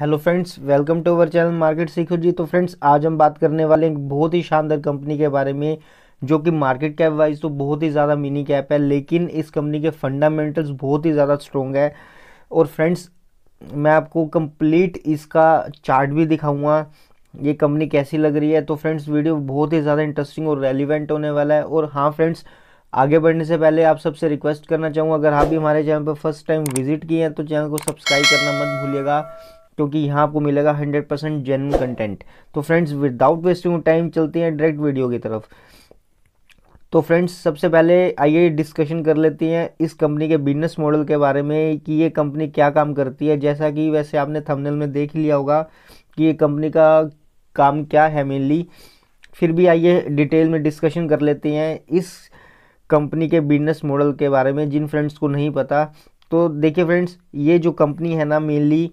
hello friends welcome to our channel market सीखो जी तो फ्रेंड्स आज हम बात करने वाले हैं बहुत ही शानदार कंपनी के बारे में जो कि मार्केट कैप वाइज तो बहुत ही ज़्यादा मिनी कैप है लेकिन इस कंपनी के फंडामेंटल्स बहुत ही ज़्यादा स्ट्रॉन्ग है और फ्रेंड्स मैं आपको कंप्लीट इसका चार्ट भी दिखाऊंगा ये कंपनी कैसी लग रही है तो फ्रेंड्स वीडियो बहुत ही ज़्यादा इंटरेस्टिंग और रेलिवेंट होने वाला है और हाँ फ्रेंड्स आगे बढ़ने से पहले आप सबसे रिक्वेस्ट करना चाहूँगा अगर आप भी हमारे चैनल पर फर्स्ट टाइम विजिट किए हैं तो चैनल को सब्सक्राइब करना मत भूलिएगा क्योंकि यहाँ आपको मिलेगा हंड्रेड परसेंट जेन्यून कंटेंट तो फ्रेंड्स विदाउट वेस्टिंग टाइम चलते हैं डायरेक्ट वीडियो की तरफ तो फ्रेंड्स सबसे पहले आइए डिस्कशन कर लेती हैं इस कंपनी के बिजनेस मॉडल के बारे में कि ये कंपनी क्या काम करती है जैसा कि वैसे आपने थंबनेल में देख लिया होगा कि ये कंपनी का काम क्या है मेनली फिर भी आइए डिटेल में डिस्कशन कर लेते हैं इस कंपनी के बिजनेस मॉडल के बारे में जिन फ्रेंड्स को नहीं पता तो देखिए फ्रेंड्स ये जो कंपनी है ना मेनली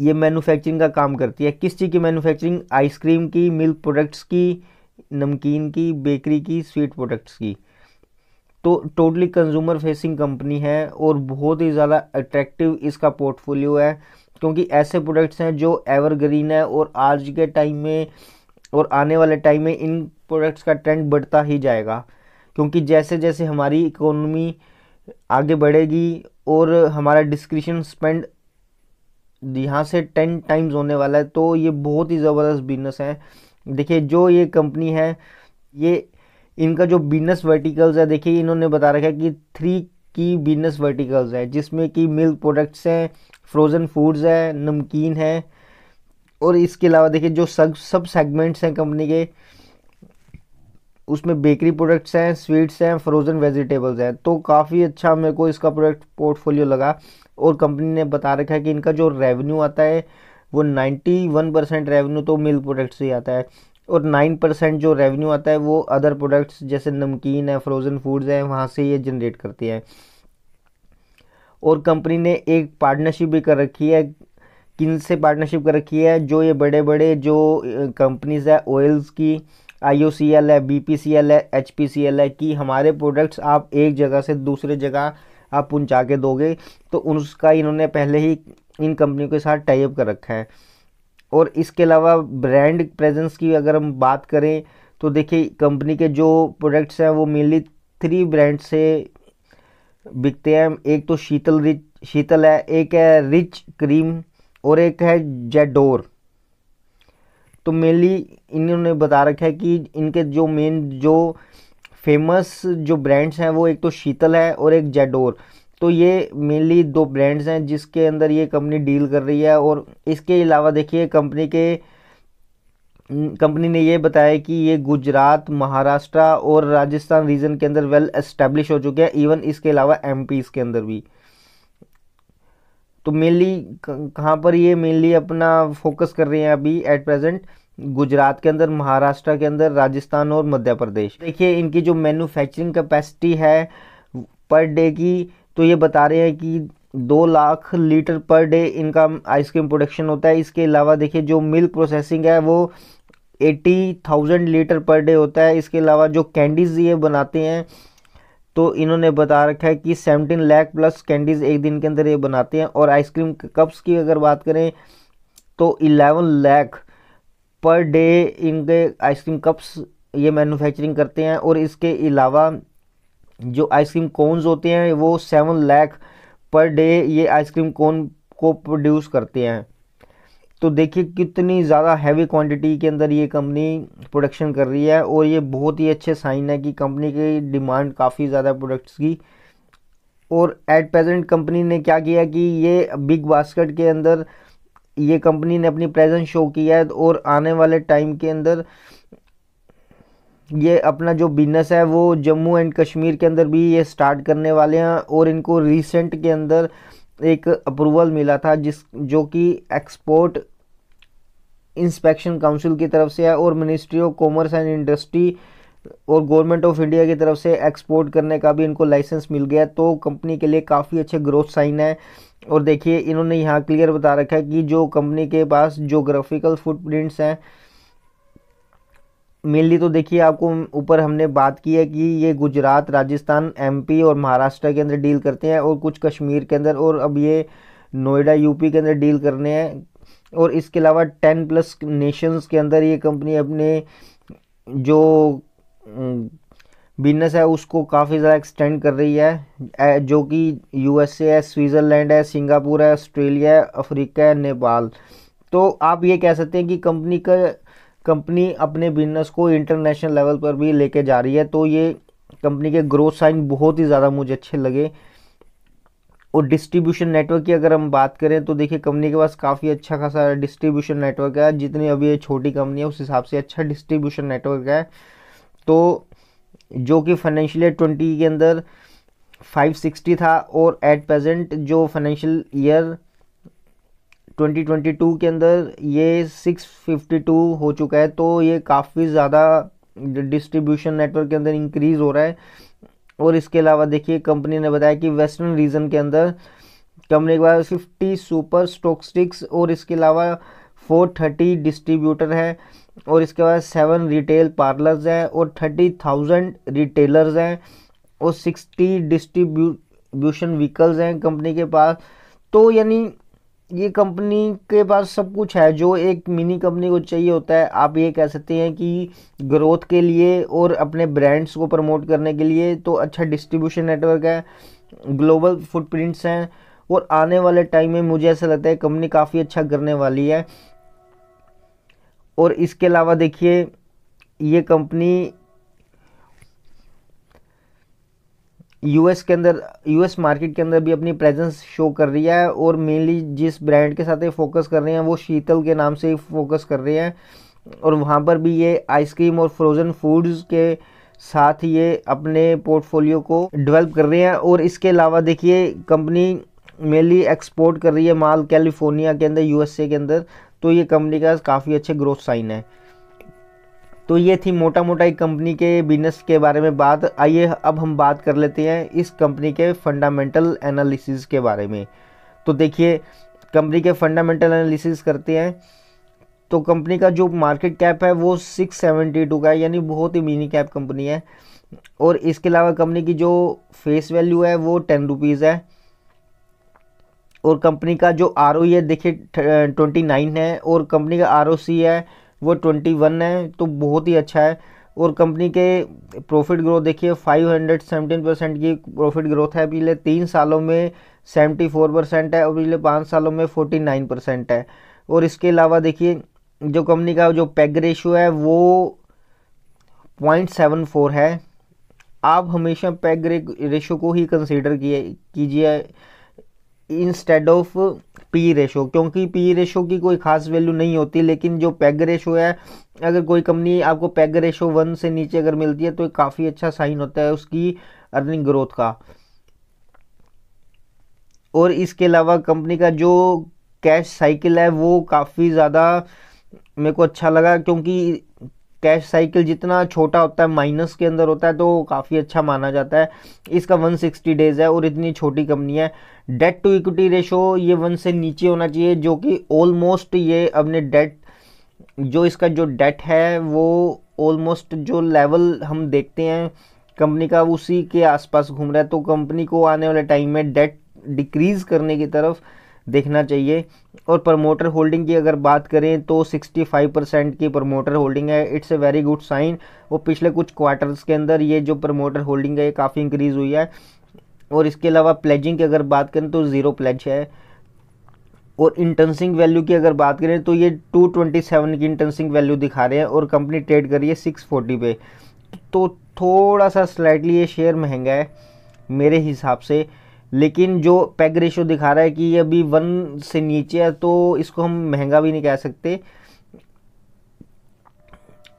ये मैन्युफैक्चरिंग का काम करती है किस चीज़ की मैन्युफैक्चरिंग आइसक्रीम की मिल्क प्रोडक्ट्स की नमकीन की बेकरी की स्वीट प्रोडक्ट्स की तो टोटली कंज्यूमर फेसिंग कंपनी है और बहुत ही ज़्यादा अट्रैक्टिव इसका पोर्टफोलियो है क्योंकि ऐसे प्रोडक्ट्स हैं जो एवरग्रीन है और आज के टाइम में और आने वाले टाइम में इन प्रोडक्ट्स का ट्रेंड बढ़ता ही जाएगा क्योंकि जैसे जैसे हमारी इकोनॉमी आगे बढ़ेगी और हमारा डिस्क्रिशन स्पेंड यहाँ से टेन टाइम्स होने वाला है तो ये बहुत ही ज़बरदस्त बिजनेस है देखिए जो ये कंपनी है ये इनका जो बिजनेस वर्टिकल्स है देखिए इन्होंने बता रखा है कि थ्री की बिजनेस वर्टिकल्स है जिसमें कि मिल्क प्रोडक्ट्स हैं फ्रोज़न फूड्स हैं नमकीन है और इसके अलावा देखिए जो सब सब सेगमेंट्स हैं कंपनी के उसमें बेकरी प्रोडक्ट्स हैं स्वीट्स हैं फ्रोज़न वेजिटेबल्स हैं तो काफ़ी अच्छा मेरे को इसका प्रोडक्ट पोर्टफोलियो लगा और कंपनी ने बता रखा है कि इनका जो रेवेन्यू आता है वो 91 परसेंट रेवेन्यू तो मिल्क प्रोडक्ट से ही आता है और 9 परसेंट जो रेवेन्यू आता है वो अदर प्रोडक्ट्स जैसे नमकीन है फ्रोज़न फूड्स हैं वहाँ से ये जनरेट करती है और कंपनी ने एक पार्टनरशिप भी कर रखी है किन से पार्टनरशिप कर रखी है जो ये बड़े बड़े जो कंपनीज है ऑयल्स की आई ओ सी एल है बी पी सी एल है एच पी सी एल है कि हमारे प्रोडक्ट्स आप एक जगह से दूसरे जगह आप पहुँचा के दोगे तो उसका इन्होंने पहले ही इन कंपनियों के साथ टाइप कर रखा है और इसके अलावा ब्रांड प्रेजेंस की अगर हम बात करें तो देखिए कंपनी के जो प्रोडक्ट्स हैं वो मेनली थ्री ब्रांड से बिकते हैं एक तो शीतल रिच शीतल है एक है रिच क्रीम और एक है जेडोर तो मेनली इन्होंने बता रखा है कि इनके जो मेन जो फेमस जो ब्रांड्स हैं वो एक तो शीतल है और एक जेडोर तो ये मेनली दो ब्रांड्स हैं जिसके अंदर ये कंपनी डील कर रही है और इसके अलावा देखिए कंपनी के कंपनी ने ये बताया कि ये गुजरात महाराष्ट्र और राजस्थान रीजन के अंदर वेल एस्टेब्लिश हो चुके हैं इवन इसके अलावा एम के अंदर भी तो मेनली कहाँ पर ये मेनली अपना फोकस कर रहे हैं अभी एट प्रेजेंट गुजरात के अंदर महाराष्ट्र के अंदर राजस्थान और मध्य प्रदेश देखिए इनकी जो मैन्युफैक्चरिंग कैपेसिटी है पर डे की तो ये बता रहे हैं कि दो लाख लीटर पर डे इनका आइसक्रीम प्रोडक्शन होता है इसके अलावा देखिए जो मिल्क प्रोसेसिंग है वो eighty thousand litre per day होता है इसके अलावा जो कैंडीज़ ये बनाते हैं तो इन्होंने बता रखा है कि सेवनटीन लाख प्लस कैंडीज़ एक दिन के अंदर ये बनाते हैं और आइसक्रीम कप्स की अगर बात करें तो इलेवन लाख पर डे इनके आइसक्रीम कप्स ये मैन्युफैक्चरिंग करते हैं और इसके अलावा जो आइसक्रीम कोन्स होते हैं वो सेवन लैख पर डे ये आइसक्रीम कोन को प्रोड्यूस करते हैं तो देखिए कितनी ज़्यादा हैवी क्वांटिटी के अंदर ये कंपनी प्रोडक्शन कर रही है और ये बहुत ही अच्छे साइन है कि कंपनी की डिमांड काफ़ी ज़्यादा प्रोडक्ट्स की और एट प्रेजेंट कंपनी ने क्या किया कि ये बिग बास्केट के अंदर ये कंपनी ने अपनी प्रेजेंस शो किया है और आने वाले टाइम के अंदर ये अपना जो बिजनेस है वो जम्मू एंड कश्मीर के अंदर भी ये स्टार्ट करने वाले हैं और इनको रिसेंट के अंदर एक अप्रूवल मिला था जिस जो कि एक्सपोर्ट इंस्पेक्शन काउंसिल की तरफ से है और ministry of commerce and industry और गवर्नमेंट ऑफ इंडिया की तरफ से एक्सपोर्ट करने का भी इनको लाइसेंस मिल गया तो कंपनी के लिए काफ़ी अच्छे ग्रोथ साइन है और देखिए इन्होंने यहाँ क्लियर बता रखा है कि जो कंपनी के पास जोग्राफिकल फुटप्रिंट्स हैं मेनली तो देखिए आपको ऊपर हमने बात की है कि ये गुजरात राजस्थान एमपी और महाराष्ट्र के अंदर डील करते हैं और कुछ कश्मीर के अंदर और अब ये नोएडा यूपी के अंदर डील करने हैं और इसके अलावा टेन प्लस नेशंस के अंदर ये कंपनी अपने जो बिजनेस हम्म, है उसको काफ़ी ज़्यादा एक्सटेंड कर रही है जो कि यूएसए है स्विट्ज़रलैंड है सिंगापुर है ऑस्ट्रेलिया है अफ्रीका है नेपाल तो आप ये कह सकते हैं कि कंपनी का कंपनी अपने बिजनेस को इंटरनेशनल लेवल पर भी लेके जा रही है तो ये कंपनी के ग्रोथ साइन बहुत ही ज़्यादा मुझे अच्छे लगे और डिस्ट्रीब्यूशन नेटवर्क की अगर हम बात करें तो देखिए कंपनी के पास काफ़ी अच्छा खासा डिस्ट्रीब्यूशन नेटवर्क है जितनी अभी ये छोटी कंपनी है उस हिसाब से अच्छा डिस्ट्रीब्यूशन नेटवर्क है तो जो कि फाइनेंशियल ईयर ट्वेंटी के अंदर 560 था और एट प्रेजेंट जो फाइनेंशियल ईयर 2022 के अंदर ये 652 हो चुका है तो ये काफ़ी ज़्यादा डिस्ट्रीब्यूशन नेटवर्क के अंदर इंक्रीज़ हो रहा है और इसके अलावा देखिए कंपनी ने बताया कि वेस्टर्न रीजन के अंदर कंपनी के पास फिफ्टी सुपर स्टिक्स और इसके अलावा फोर थर्टी डिस्ट्रीब्यूटर हैं और इसके बाद सेवन रिटेल पार्लर्स हैं और थर्टी थाउजेंड रिटेलर्स हैं और सिक्सटी डिस्ट्रीब्यूशन व्हीकल्स हैं कंपनी के पास तो यानी ये कंपनी के पास सब कुछ है जो एक मिनी कंपनी को चाहिए होता है आप ये कह सकते हैं कि ग्रोथ के लिए और अपने ब्रांड्स को प्रमोट करने के लिए तो अच्छा डिस्ट्रीब्यूशन नेटवर्क है ग्लोबल फुटप्रिंट्स हैं और आने वाले टाइम में मुझे ऐसा लगता है कंपनी काफ़ी अच्छा करने वाली है और इसके अलावा देखिए ये कंपनी यूएस के अंदर यूएस मार्केट के अंदर भी अपनी प्रेजेंस शो कर रही है और मेनली जिस ब्रांड के साथ ये फोकस कर रहे हैं वो शीतल के नाम से ही फोकस कर रहे हैं और वहाँ पर भी ये आइसक्रीम और फ्रोज़न फूड्स के साथ ये अपने पोर्टफोलियो को डेवलप कर रहे हैं और इसके अलावा देखिए कंपनी मेनली एक्सपोर्ट कर रही है माल कैलिफोर्निया के अंदर यूएसए के अंदर तो ये कंपनी का काफ़ी अच्छे ग्रोथ साइन है तो ये थी मोटा मोटा एक कंपनी के बिजनेस के बारे में बात आइए अब हम बात कर लेते हैं इस कंपनी के फंडामेंटल एनालिसिस के बारे में तो देखिए कंपनी के फंडामेंटल एनालिसिस करते हैं तो कंपनी का जो मार्केट कैप है वो सिक्स सेवेंटी टू का है यानी बहुत ही मिनी कैप कंपनी है और इसके अलावा कंपनी की जो फेस वैल्यू है वो टेन रुपीज़ है और कंपनी का जो आर ओ है देखिए ट्वेंटी नाइन है और कंपनी का आर ओ सी है वो ट्वेंटी वन है तो बहुत ही अच्छा है और कंपनी के प्रॉफिट ग्रोथ देखिए फाइव हंड्रेड सेवेंटीन परसेंट की प्रॉफिट ग्रोथ है पिछले तीन सालों में सेवेंटी फोर परसेंट है और पिछले पाँच सालों में फोर्टी नाइन परसेंट है और इसके अलावा देखिए जो कंपनी का जो पैग रेशियो है वो पॉइंट सेवन फोर है आप हमेशा पैग रेशियो को ही कंसिडर किए कीजिए इंस्टेड ऑफ पी रेशो क्योंकि पी रेशो की कोई खास वैल्यू नहीं होती लेकिन जो पैग रेशो है अगर कोई कंपनी आपको पैग रेशो वन से नीचे अगर मिलती है तो काफ़ी अच्छा साइन होता है उसकी अर्निंग ग्रोथ का और इसके अलावा कंपनी का जो कैश साइकिल है वो काफ़ी ज़्यादा मेरे को अच्छा लगा क्योंकि कैश साइकिल जितना छोटा होता है माइनस के अंदर होता है तो काफ़ी अच्छा माना जाता है इसका 160 डेज़ है और इतनी छोटी कंपनी है डेट टू इक्विटी रेशो ये वन से नीचे होना चाहिए जो कि ऑलमोस्ट ये अपने डेट जो इसका जो डेट है वो ऑलमोस्ट जो लेवल हम देखते हैं कंपनी का उसी के आसपास घूम रहा है तो कंपनी को आने वाले टाइम में डेट डिक्रीज़ करने की तरफ देखना चाहिए और प्रमोटर होल्डिंग की अगर बात करें तो 65 परसेंट की प्रमोटर होल्डिंग है it's a very good sign वो पिछले कुछ क्वार्टर्स के अंदर ये जो प्रमोटर होल्डिंग है ये काफ़ी इंक्रीज़ हुई है और इसके अलावा प्लेजिंग की अगर बात करें तो ज़ीरो प्लेज है और इंटर्नसिंग वैल्यू की अगर बात करें तो ये 227 की इंटेंसिंग वैल्यू दिखा रहे हैं और कंपनी ट्रेड कर रही है 640 पे तो थोड़ा सा स्लाइटली ये शेयर महंगा है मेरे हिसाब से लेकिन जो पैग रेशो दिखा रहा है कि ये अभी वन से नीचे है तो इसको हम महंगा भी नहीं कह सकते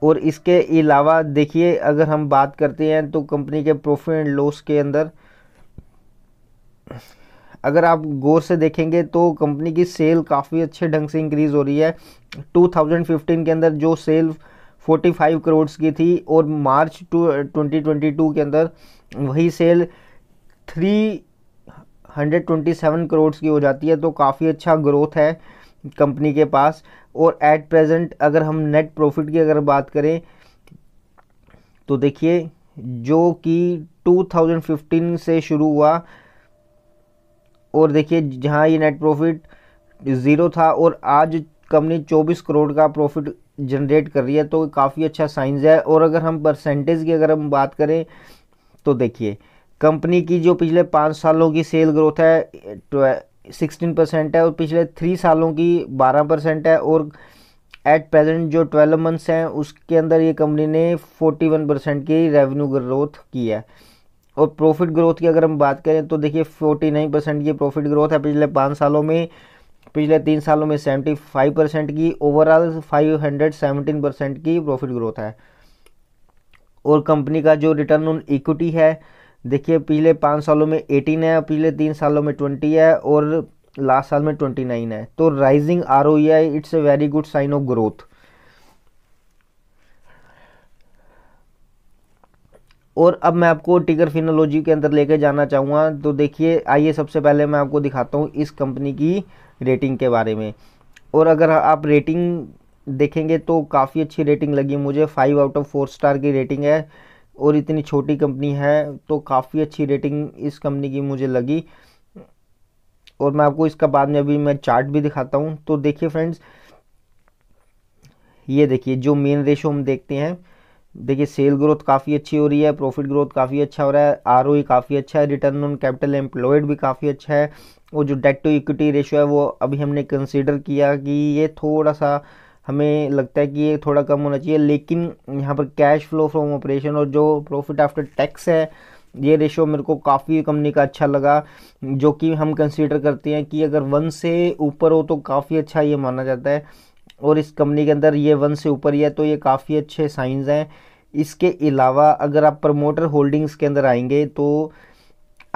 और इसके अलावा देखिए अगर हम बात करते हैं तो कंपनी के प्रॉफिट एंड लॉस के अंदर अगर आप गौर से देखेंगे तो कंपनी की सेल काफ़ी अच्छे ढंग से इंक्रीज़ हो रही है 2015 के अंदर जो सेल 45 करोड़ की थी और मार्च टू 2022 के अंदर वही sale three hundred twenty seven crore की हो जाती है तो काफ़ी अच्छा ग्रोथ है कंपनी के पास और एट प्रेजेंट अगर हम नेट प्रॉफिट की अगर बात करें तो देखिए जो कि 2015 से शुरू हुआ और देखिए जहां ये नेट प्रॉफिट ज़ीरो था और आज कंपनी 24 करोड़ का प्रॉफिट जनरेट कर रही है तो काफ़ी अच्छा साइंस है और अगर हम परसेंटेज की अगर हम बात करें तो देखिए कंपनी की जो पिछले पाँच सालों की सेल ग्रोथ है सिक्सटीन परसेंट है और पिछले थ्री सालों की बारह परसेंट है और एट प्रेजेंट जो ट्वेल्व मंथ्स हैं उसके अंदर ये कंपनी ने फोर्टी वन परसेंट की रेवेन्यू ग्रोथ की है और प्रॉफिट ग्रोथ की अगर हम बात करें तो देखिए फोर्टी नाइन परसेंट की प्रॉफिट ग्रोथ है पिछले पाँच सालों में पिछले तीन सालों में सेवेंटी फाइव परसेंट की overall five hundred seventeen percent की प्रॉफिट ग्रोथ है और कंपनी का जो रिटर्न ऑन इक्विटी है देखिए पिछले पाँच सालों में एटीन है पिछले तीन सालों में ट्वेंटी है और लास्ट साल में ट्वेंटी नाइन है तो राइजिंग आर ओ है it's a very good sign of growth और अब मैं आपको टिकर फिनोलॉजी के अंदर लेके जाना चाहूँगा तो देखिए आइए सबसे पहले मैं आपको दिखाता हूँ इस कंपनी की रेटिंग के बारे में और अगर आप रेटिंग देखेंगे तो काफ़ी अच्छी रेटिंग लगी मुझे five out of four star की रेटिंग है और इतनी छोटी कंपनी है तो काफ़ी अच्छी रेटिंग इस कंपनी की मुझे लगी और मैं आपको इसका बाद में अभी मैं चार्ट भी दिखाता हूँ तो देखिए फ्रेंड्स ये देखिए जो मेन रेशो हम देखते हैं देखिए सेल ग्रोथ काफ़ी अच्छी हो रही है प्रॉफिट ग्रोथ काफ़ी अच्छा हो रहा है आर e काफ़ी अच्छा है रिटर्न ऑन कैपिटल एम्प्लॉयड भी काफ़ी अच्छा है और जो डेट टू इक्विटी रेशो है वो अभी हमने कंसिडर किया कि ये थोड़ा सा हमें लगता है कि ये थोड़ा कम होना चाहिए लेकिन यहाँ पर कैश फ्लो फ्रॉम ऑपरेशन और जो प्रॉफिट आफ्टर टैक्स है ये रेशो मेरे को काफ़ी कंपनी का अच्छा लगा जो कि हम कंसीडर करते हैं कि अगर वन से ऊपर हो तो काफ़ी अच्छा ये माना जाता है और इस कंपनी के अंदर ये वन से ऊपर ही है तो ये काफ़ी अच्छे साइंस हैं इसके अलावा अगर आप प्रमोटर होल्डिंग्स के अंदर आएंगे तो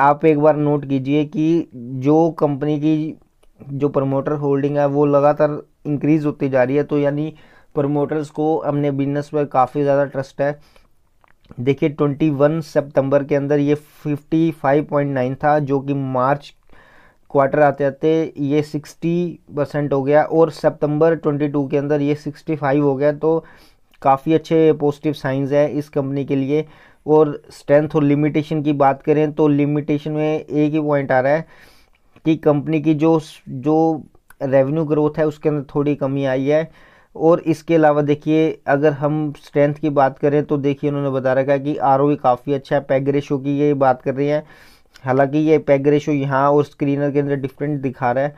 आप एक बार नोट कीजिए कि जो कंपनी की जो प्रमोटर होल्डिंग है वो लगातार इंक्रीज होती जा रही है तो यानी प्रमोटर्स को अपने बिजनेस पर काफ़ी ज़्यादा ट्रस्ट है देखिए 21 सितंबर के अंदर ये 55.9 था जो कि मार्च क्वार्टर आते आते ये 60 परसेंट हो गया और सितंबर 22 के अंदर ये 65 हो गया तो काफ़ी अच्छे पॉजिटिव साइंस है इस कंपनी के लिए और स्ट्रेंथ और लिमिटेशन की बात करें तो लिमिटेशन में एक ही पॉइंट आ रहा है कि कंपनी की जो जो रेवेन्यू ग्रोथ है उसके अंदर थोड़ी कमी आई है और इसके अलावा देखिए अगर हम स्ट्रेंथ की बात करें तो देखिए उन्होंने बता रखा है कि आर e काफ़ी अच्छा है पैग रेशो की ये बात कर रही है हालांकि ये पैग रेशो यहाँ और स्क्रीनर के अंदर डिफरेंट दिखा रहा है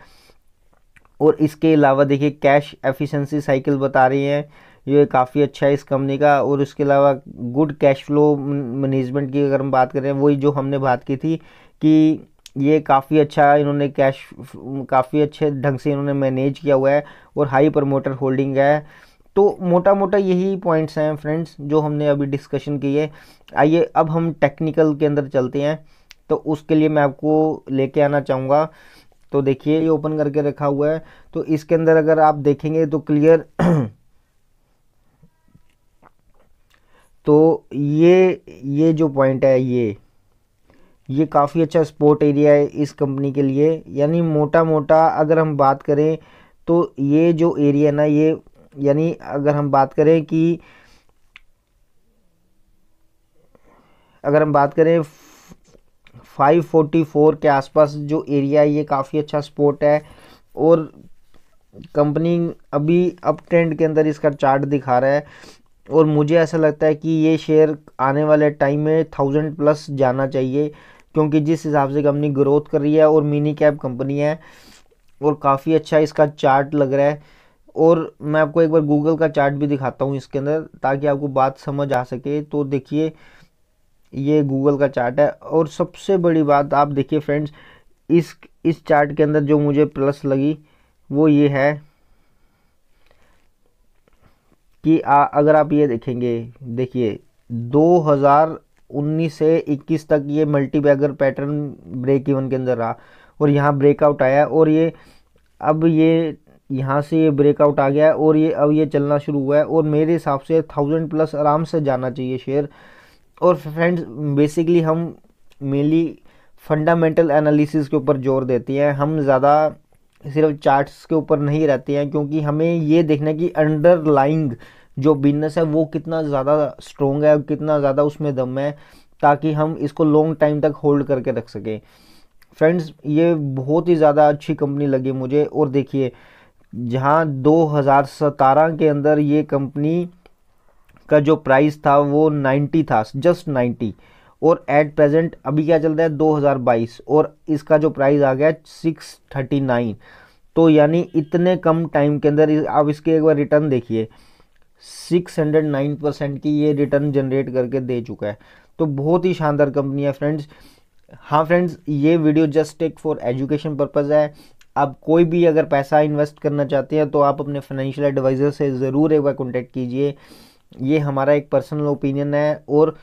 और इसके अलावा देखिए कैश एफिशिएंसी साइकिल बता रही है ये काफ़ी अच्छा है इस कंपनी का और इसके अलावा गुड कैश फ्लो मैनेजमेंट की अगर हम बात करें वही जो हमने बात की थी कि ये काफ़ी अच्छा इन्होंने कैश काफ़ी अच्छे ढंग से इन्होंने मैनेज किया हुआ है और हाई प्रमोटर होल्डिंग है तो मोटा मोटा यही पॉइंट्स हैं फ्रेंड्स जो हमने अभी डिस्कशन की है आइए अब हम टेक्निकल के अंदर चलते हैं तो उसके लिए मैं आपको लेके आना चाहूँगा तो देखिए ये ओपन करके रखा हुआ है तो इसके अंदर अगर आप देखेंगे तो क्लियर तो ये ये जो पॉइंट है ये ये काफ़ी अच्छा स्पोर्ट एरिया है इस कंपनी के लिए यानी मोटा मोटा अगर हम बात करें तो ये जो एरिया ना ये यानी अगर हम बात करें कि अगर हम बात करें 544 के आसपास जो एरिया है ये काफ़ी अच्छा स्पोर्ट है और कंपनी अभी अप ट्रेंड के अंदर इसका चार्ट दिखा रहा है और मुझे ऐसा लगता है कि ये शेयर आने वाले टाइम में थाउजेंड प्लस जाना चाहिए क्योंकि जिस हिसाब से कंपनी ग्रोथ कर रही है और मिनी कैप कंपनी है और काफ़ी अच्छा इसका चार्ट लग रहा है और मैं आपको एक बार गूगल का चार्ट भी दिखाता हूँ इसके अंदर ताकि आपको बात समझ आ सके तो देखिए ये गूगल का चार्ट है और सबसे बड़ी बात आप देखिए फ्रेंड्स इस इस चार्ट के अंदर जो मुझे प्लस लगी वो ये है कि आ, अगर आप ये देखेंगे देखिए 19 से 21 तक ये multibagger pattern break even के अंदर रहा और यहाँ ब्रेकआउट आया और ये अब ये यहाँ से ये ब्रेकआउट आ गया और ये अब ये चलना शुरू हुआ है और मेरे हिसाब से थाउजेंड प्लस आराम से जाना चाहिए शेयर और फ्रेंड्स बेसिकली हम मेनली फंडामेंटल एनालिसिस के ऊपर जोर देते हैं हम ज़्यादा सिर्फ चार्ट्स के ऊपर नहीं रहते हैं क्योंकि हमें ये देखना कि अंडरलाइंग जो बिजनेस है वो कितना ज़्यादा स्ट्रोंग है कितना ज़्यादा उसमें दम है ताकि हम इसको लॉन्ग टाइम तक होल्ड करके रख सकें फ्रेंड्स ये बहुत ही ज़्यादा अच्छी कंपनी लगी मुझे और देखिए जहाँ दो के अंदर ये कंपनी का जो प्राइस था वो 90 था जस्ट 90 और एट प्रेजेंट अभी क्या चल रहा है 2022 और इसका जो प्राइस आ गया 639 तो यानी इतने कम टाइम के अंदर आप इसके एक बार रिटर्न देखिए 609 परसेंट की ये रिटर्न जनरेट करके दे चुका है तो बहुत ही शानदार कंपनी है फ्रेंड्स हाँ फ्रेंड्स ये वीडियो जस्ट एक फॉर एजुकेशन पर्पज़ है आप कोई भी अगर पैसा इन्वेस्ट करना चाहते हैं तो आप अपने फाइनेंशियल एडवाइज़र से ज़रूर एक बार कॉन्टेक्ट कीजिए ये हमारा एक पर्सनल ओपिनियन है और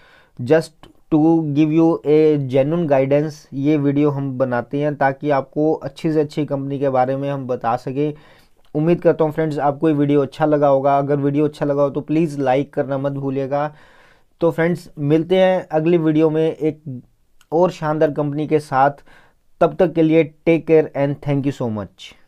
just to give you a genuine guidance ये वीडियो हम बनाते हैं ताकि आपको अच्छी से अच्छी कंपनी के बारे में हम बता सकें उम्मीद करता हूँ फ्रेंड्स आपको ये वीडियो अच्छा लगा होगा अगर वीडियो अच्छा लगा हो तो प्लीज़ लाइक करना मत भूलिएगा तो फ्रेंड्स मिलते हैं अगली वीडियो में एक और शानदार कंपनी के साथ तब तक के लिए take care and thank you so much